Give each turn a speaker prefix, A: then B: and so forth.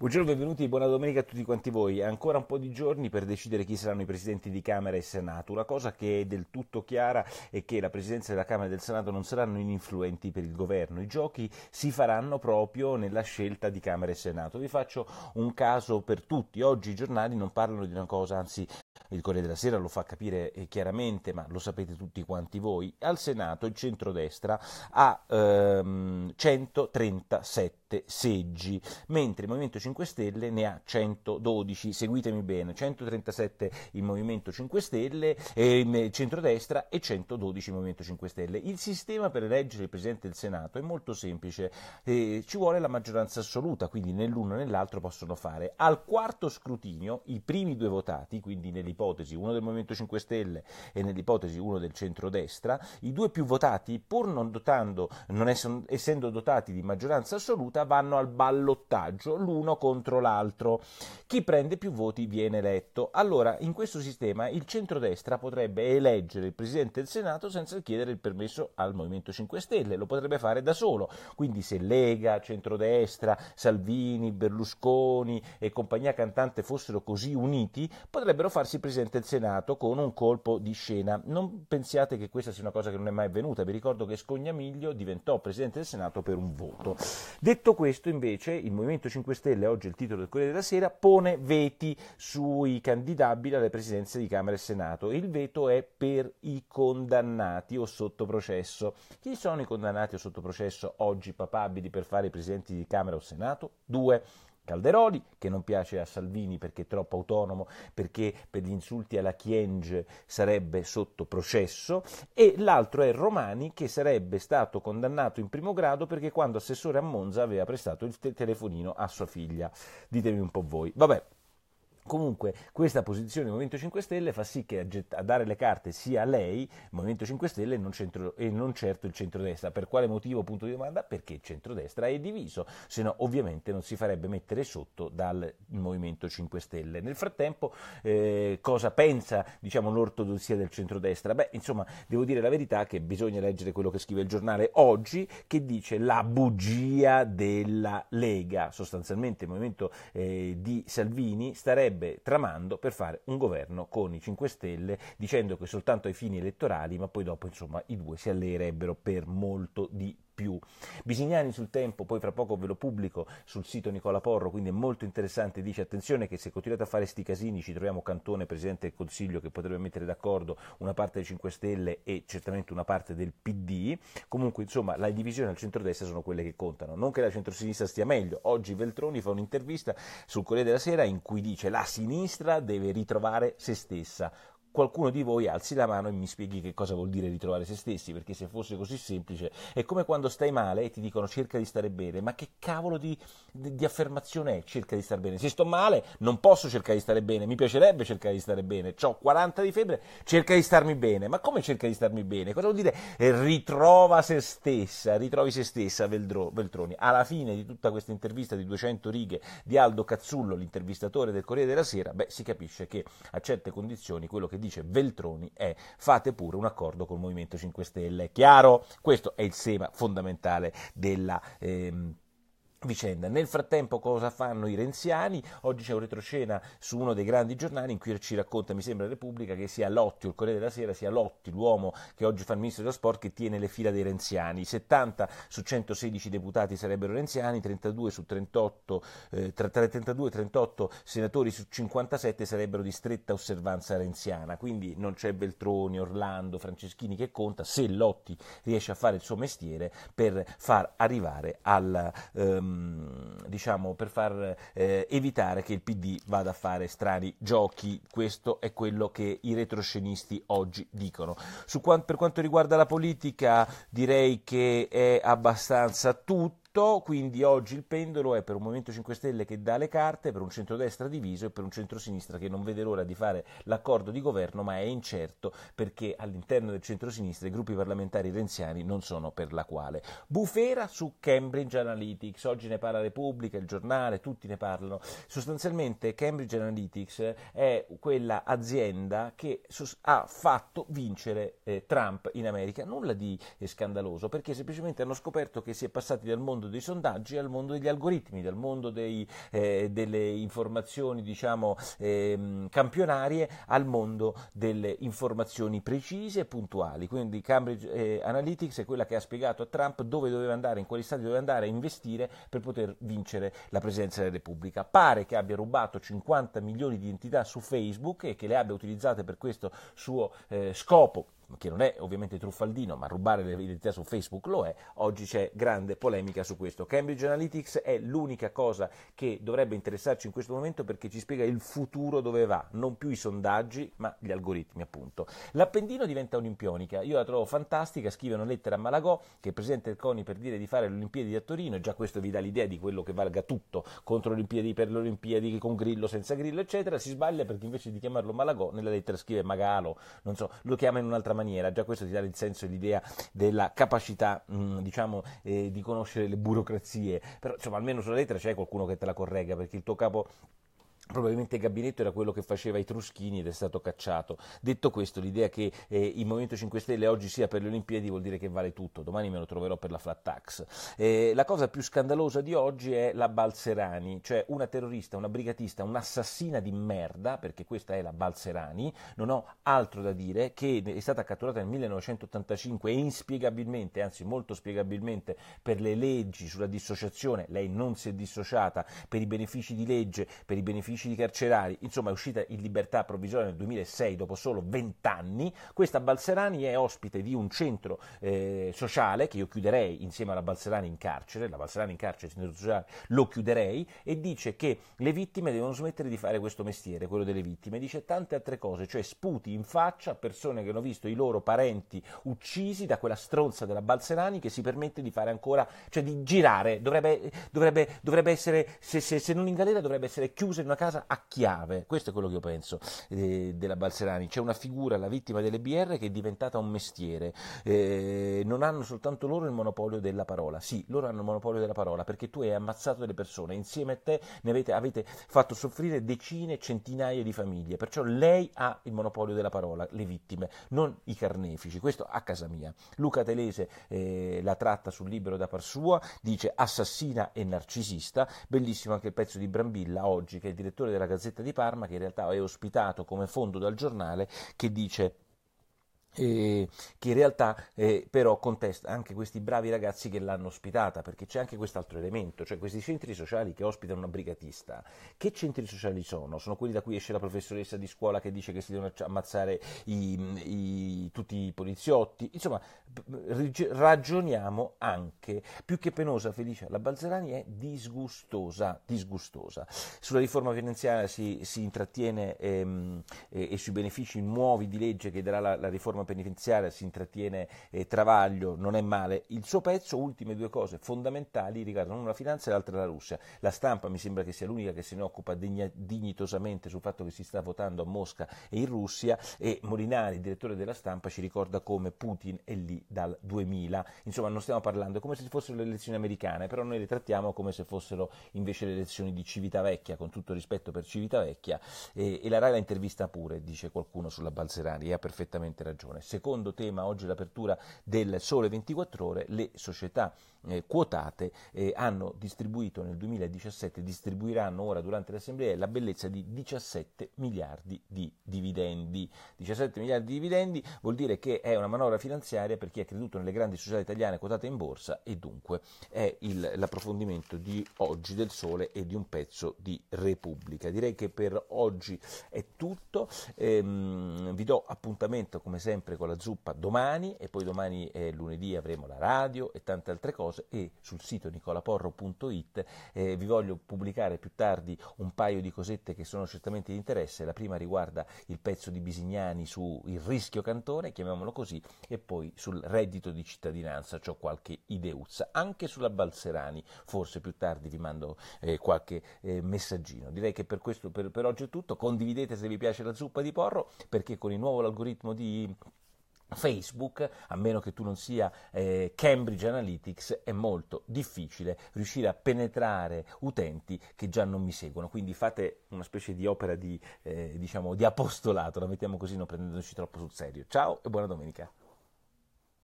A: Buongiorno, benvenuti buona domenica a tutti quanti voi. Ancora un po' di giorni per decidere chi saranno i presidenti di Camera e Senato. Una cosa che è del tutto chiara è che la presidenza della Camera e del Senato non saranno ininfluenti per il governo. I giochi si faranno proprio nella scelta di Camera e Senato. Vi faccio un caso per tutti. Oggi i giornali non parlano di una cosa, anzi il Corriere della Sera lo fa capire eh, chiaramente, ma lo sapete tutti quanti voi, al Senato il centrodestra ha ehm, 137 107 seggi, mentre il Movimento 5 Stelle ne ha 112, seguitemi bene, 137 il Movimento 5 Stelle, eh, centrodestra e 112 il Movimento 5 Stelle. Il sistema per eleggere il Presidente del Senato è molto semplice, eh, ci vuole la maggioranza assoluta, quindi nell'uno e nell'altro possono fare. Al quarto scrutinio i primi due votati, quindi nell'ipotesi uno del Movimento 5 Stelle e nell'ipotesi uno del centrodestra, i due più votati, pur non, dotando, non essendo dotati di maggioranza assoluta, seduta vanno al ballottaggio l'uno contro l'altro. Chi prende più voti viene eletto. Allora, in questo sistema il centrodestra potrebbe eleggere il Presidente del Senato senza chiedere il permesso al Movimento 5 Stelle, lo potrebbe fare da solo. Quindi se Lega, centrodestra, Salvini, Berlusconi e compagnia cantante fossero così uniti, potrebbero farsi Presidente del Senato con un colpo di scena. Non pensiate che questa sia una cosa che non è mai avvenuta, vi ricordo che Scognamiglio diventò Presidente del Senato per un voto. Detto Detto questo, invece, il Movimento 5 Stelle, oggi è il titolo del Corriere della Sera, pone veti sui candidabili alle presidenze di Camera e Senato. Il veto è per i condannati o sotto processo. Chi sono i condannati o sotto processo oggi papabili per fare i presidenti di Camera o Senato? Due. Calderoli, che non piace a Salvini perché è troppo autonomo, perché per gli insulti alla Chienge sarebbe sotto processo, e l'altro è Romani, che sarebbe stato condannato in primo grado perché quando assessore a Monza aveva prestato il te- telefonino a sua figlia. Ditemi un po' voi. Vabbè. Comunque questa posizione del Movimento 5 Stelle fa sì che a, get- a dare le carte sia lei, Movimento 5 Stelle, non centro- e non certo il centrodestra. Per quale motivo? Punto di domanda? Perché il centrodestra è diviso, se no ovviamente non si farebbe mettere sotto dal Movimento 5 Stelle. Nel frattempo eh, cosa pensa diciamo, l'ortodossia del centrodestra? Beh, insomma, devo dire la verità che bisogna leggere quello che scrive il giornale oggi che dice la bugia della Lega. Sostanzialmente il Movimento eh, di Salvini starebbe starebbe tramando per fare un governo con i 5 Stelle, dicendo che soltanto ai fini elettorali, ma poi dopo insomma i due si alleerebbero per molto di più più. Bisignani sul tempo, poi fra poco ve lo pubblico sul sito Nicola Porro, quindi è molto interessante, dice attenzione che se continuate a fare sti casini ci troviamo Cantone, Presidente del Consiglio, che potrebbe mettere d'accordo una parte dei 5 Stelle e certamente una parte del PD, comunque insomma le divisioni al centrodestra sono quelle che contano, non che la centrosinistra stia meglio, oggi Veltroni fa un'intervista sul Corriere della Sera in cui dice la sinistra deve ritrovare se stessa, qualcuno di voi alzi la mano e mi spieghi che cosa vuol dire ritrovare se stessi, perché se fosse così semplice è come quando stai male e ti dicono cerca di stare bene, ma che cavolo di, di, affermazione è cerca di stare bene? Se sto male non posso cercare di stare bene, mi piacerebbe cercare di stare bene, ho 40 di febbre, cerca di starmi bene, ma come cerca di starmi bene? Cosa vuol dire eh, ritrova se stessa, ritrovi se stessa Veldro, Veltroni? Alla fine di tutta questa intervista di 200 righe di Aldo Cazzullo, l'intervistatore del Corriere della Sera, beh, si capisce che a certe condizioni quello che dice Veltroni è fate pure un accordo col Movimento 5 Stelle. Chiaro? Questo è il tema fondamentale della... Ehm, Vicenda. Nel frattempo cosa fanno i renziani? Oggi c'è un retroscena su uno dei grandi giornali in cui ci racconta, mi sembra Repubblica, che sia Lotti, il Corriere della Sera, sia Lotti, l'uomo che oggi fa il ministro dello sport, che tiene le fila dei renziani. 70 su 116 deputati sarebbero renziani, 32 su 38, eh, 32 38 senatori su 57 sarebbero di stretta osservanza renziana. Quindi non c'è Beltroni, Orlando, Franceschini che conta se Lotti riesce a fare il suo mestiere per far arrivare al... Ehm, Ehm, diciamo, per far eh, evitare che il PD vada a fare strani giochi. Questo è quello che i retroscenisti oggi dicono. Su, per quanto riguarda la politica direi che è abbastanza tutto tutto, quindi oggi il pendolo è per un Movimento 5 Stelle che dà le carte, per un centrodestra diviso e per un centrosinistra che non vede l'ora di fare l'accordo di governo, ma è incerto perché all'interno del centrosinistra i gruppi parlamentari renziani non sono per la quale. Bufera su Cambridge Analytics, oggi ne parla Repubblica, il giornale, tutti ne parlano. Sostanzialmente Cambridge Analytics è quella azienda che ha fatto vincere eh, Trump in America. Nulla di eh, scandaloso, perché semplicemente hanno scoperto che si è passati dal mondo mondo dei sondaggi al mondo degli algoritmi, dal mondo dei, eh, delle informazioni diciamo, eh, campionarie al mondo delle informazioni precise e puntuali. Quindi Cambridge eh, Analytics è quella che ha spiegato a Trump dove doveva andare, in quali stati doveva andare a investire per poter vincere la presidenza della Repubblica. Pare che abbia rubato 50 milioni di identità su Facebook e che le abbia utilizzate per questo suo eh, scopo che non è ovviamente truffaldino, ma rubare l'identità su Facebook lo è, oggi c'è grande polemica su questo. Cambridge Analytics è l'unica cosa che dovrebbe interessarci in questo momento perché ci spiega il futuro dove va, non più i sondaggi, ma gli algoritmi, appunto. L'appendino diventa olimpionica, io la trovo fantastica, scrive una lettera a Malagò che presenta il CONI per dire di fare le Olimpiadi a Torino, e già questo vi dà l'idea di quello che valga tutto contro le Olimpiadi per le Olimpiadi con Grillo, senza Grillo, eccetera. Si sbaglia perché invece di chiamarlo Malagò, nella lettera scrive Magalo, non so, lo chiama in un'altra maniera maniera, già questo ti dà il senso e l'idea della capacità, mm, diciamo, eh, di conoscere le burocrazie, però insomma almeno sulla lettera c'è qualcuno che te la corregga perché il tuo capo Probabilmente Gabinetto era quello che faceva i truschini ed è stato cacciato. Detto questo, l'idea che eh, il Movimento 5 Stelle oggi sia per le Olimpiadi vuol dire che vale tutto, domani me lo troverò per la flat tax. Eh, la cosa più scandalosa di oggi è la Balserani, cioè una terrorista, una brigatista, un'assassina di merda, perché questa è la Balserani, non ho altro da dire, che è stata catturata nel 1985 e inspiegabilmente, anzi molto spiegabilmente, per le leggi sulla dissociazione, lei non si è dissociata, per i benefici di legge, per i benefici omicidi carcerari, insomma è uscita in libertà provvisoria nel 2006 dopo solo 20 anni, questa Balserani è ospite di un centro eh, sociale che io chiuderei insieme alla Balserani in carcere, la Balserani in carcere, centro sociale, lo chiuderei e dice che le vittime devono smettere di fare questo mestiere, quello delle vittime, dice tante altre cose, cioè sputi in faccia a persone che hanno visto i loro parenti uccisi da quella stronza della Balserani che si permette di fare ancora, cioè di girare, dovrebbe, dovrebbe, dovrebbe essere, se, se, se non in galera dovrebbe essere chiusa in una casa casa a chiave, questo è quello che io penso eh, della Balserani, c'è una figura, la vittima delle BR che è diventata un mestiere, eh, non hanno soltanto loro il monopolio della parola, sì, loro hanno il monopolio della parola perché tu hai ammazzato delle persone, insieme a te ne avete, avete fatto soffrire decine, centinaia di famiglie, perciò lei ha il monopolio della parola, le vittime, non i carnefici, questo a casa mia. Luca Telese eh, la tratta sul libro da par sua, dice assassina e narcisista, bellissimo anche il pezzo di Brambilla oggi che è direttamente direttore della Gazzetta di Parma che in realtà è ospitato come fondo dal giornale che dice eh, che in realtà eh, però contesta anche questi bravi ragazzi che l'hanno ospitata, perché c'è anche quest'altro elemento, cioè questi centri sociali che ospitano una brigatista. Che centri sociali sono? Sono quelli da cui esce la professoressa di scuola che dice che si devono ammazzare i, i, tutti i poliziotti. Insomma, ragioniamo anche. Più che penosa, Felicia, la Balzerani è disgustosa, disgustosa. Sulla riforma finanziaria si, si intrattiene ehm, eh, e sui benefici nuovi di legge che darà la, la riforma riforma penitenziaria si intrattiene eh, Travaglio, non è male il suo pezzo, ultime due cose fondamentali riguardano una la finanza e l'altra la Russia. La stampa mi sembra che sia l'unica che se ne occupa digna, dignitosamente sul fatto che si sta votando a Mosca e in Russia e Molinari, direttore della stampa, ci ricorda come Putin è lì dal 2000. Insomma, non stiamo parlando come se fossero le elezioni americane, però noi le trattiamo come se fossero invece le elezioni di Civitavecchia, con tutto rispetto per Civitavecchia, e, e la RAI la intervista pure, dice qualcuno sulla Balzerani, e ha perfettamente ragione. Giappone. Secondo tema oggi l'apertura del Sole 24 ore, le società eh, quotate eh, hanno distribuito nel 2017, distribuiranno ora durante l'assemblea la bellezza di 17 miliardi di dividendi. 17 miliardi di dividendi vuol dire che è una manovra finanziaria per chi ha creduto nelle grandi società italiane quotate in borsa e dunque è il, l'approfondimento di oggi del Sole e di un pezzo di Repubblica. Direi che per oggi è tutto, ehm, vi do appuntamento come sempre sempre con la zuppa domani e poi domani è lunedì avremo la radio e tante altre cose e sul sito nicolaporro.it eh, vi voglio pubblicare più tardi un paio di cosette che sono certamente di interesse. La prima riguarda il pezzo di Bisignani su il rischio cantone, chiamiamolo così, e poi sul reddito di cittadinanza, ho qualche ideuzza, anche sulla Balserani, forse più tardi vi mando eh, qualche eh, messaggino. Direi che per, questo, per, per oggi è tutto, condividete se vi piace la zuppa di porro perché con il nuovo algoritmo di Facebook, a meno che tu non sia eh, Cambridge Analytics, è molto difficile riuscire a penetrare utenti che già non mi seguono. Quindi fate una specie di opera di, eh, diciamo, di apostolato, la mettiamo così, non prendendoci troppo sul serio. Ciao e buona domenica.